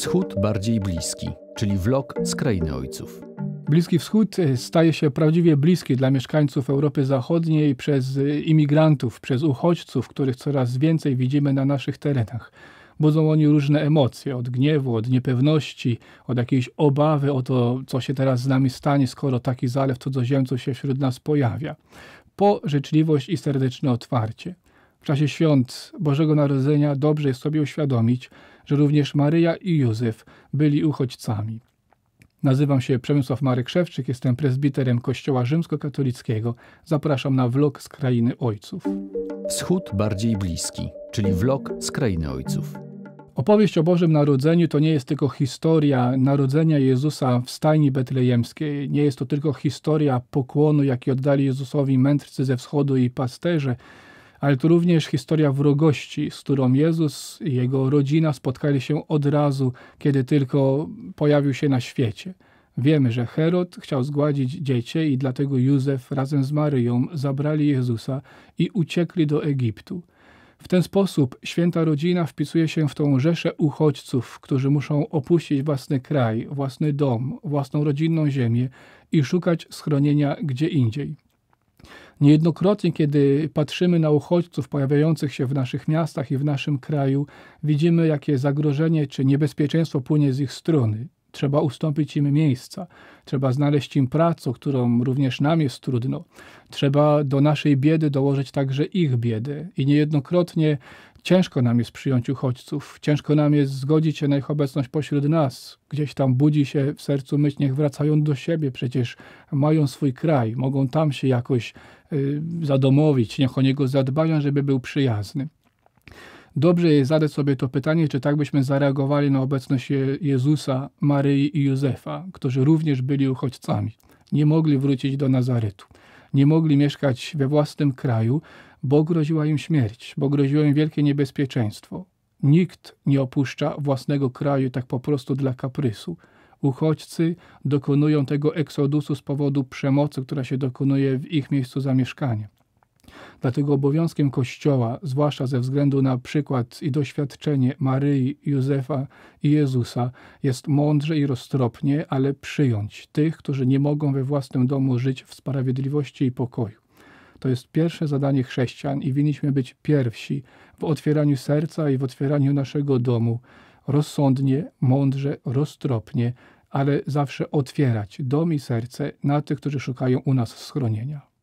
Wschód bardziej bliski, czyli vlog z krainy ojców. Bliski Wschód e, staje się prawdziwie bliski dla mieszkańców Europy Zachodniej przez e, imigrantów, przez uchodźców, których coraz więcej widzimy na naszych terenach. Budzą oni różne emocje, od gniewu, od niepewności, od jakiejś obawy o to, co się teraz z nami stanie, skoro taki zalew cudzoziemców się wśród nas pojawia. Po życzliwość i serdeczne otwarcie. W czasie świąt Bożego Narodzenia dobrze jest sobie uświadomić, że również Maryja i Józef byli uchodźcami. Nazywam się Przemysław Marek Szewczyk, jestem prezbiterem Kościoła Rzymskokatolickiego. Zapraszam na vlog z Krainy Ojców. Wschód bardziej bliski, czyli vlog z Krainy Ojców. Opowieść o Bożym Narodzeniu to nie jest tylko historia narodzenia Jezusa w stajni betlejemskiej, nie jest to tylko historia pokłonu, jaki oddali Jezusowi mędrcy ze wschodu i pasterze, ale to również historia wrogości, z którą Jezus i jego rodzina spotkali się od razu, kiedy tylko pojawił się na świecie. Wiemy, że Herod chciał zgładzić dzieci i dlatego Józef razem z Maryją zabrali Jezusa i uciekli do Egiptu. W ten sposób święta rodzina wpisuje się w tą rzeszę uchodźców, którzy muszą opuścić własny kraj, własny dom, własną rodzinną ziemię i szukać schronienia gdzie indziej. Niejednokrotnie, kiedy patrzymy na uchodźców pojawiających się w naszych miastach i w naszym kraju, widzimy, jakie zagrożenie czy niebezpieczeństwo płynie z ich strony. Trzeba ustąpić im miejsca, trzeba znaleźć im pracę, którą również nam jest trudno. Trzeba do naszej biedy dołożyć także ich biedę. I niejednokrotnie Ciężko nam jest przyjąć uchodźców, ciężko nam jest zgodzić się na ich obecność pośród nas. Gdzieś tam budzi się w sercu myśl, niech wracają do siebie, przecież mają swój kraj, mogą tam się jakoś y, zadomowić, niech o niego zadbają, żeby był przyjazny. Dobrze jest zadać sobie to pytanie, czy tak byśmy zareagowali na obecność Jezusa, Maryi i Józefa, którzy również byli uchodźcami. Nie mogli wrócić do Nazaretu, nie mogli mieszkać we własnym kraju, bo groziła im śmierć, bo groziło im wielkie niebezpieczeństwo. Nikt nie opuszcza własnego kraju tak po prostu dla kaprysu. Uchodźcy dokonują tego eksodusu z powodu przemocy, która się dokonuje w ich miejscu zamieszkania. Dlatego obowiązkiem Kościoła, zwłaszcza ze względu na przykład i doświadczenie Maryi, Józefa i Jezusa, jest mądrze i roztropnie, ale przyjąć tych, którzy nie mogą we własnym domu żyć w sprawiedliwości i pokoju. To jest pierwsze zadanie chrześcijan i winniśmy być pierwsi w otwieraniu serca i w otwieraniu naszego domu. Rozsądnie, mądrze, roztropnie, ale zawsze otwierać dom i serce na tych, którzy szukają u nas schronienia.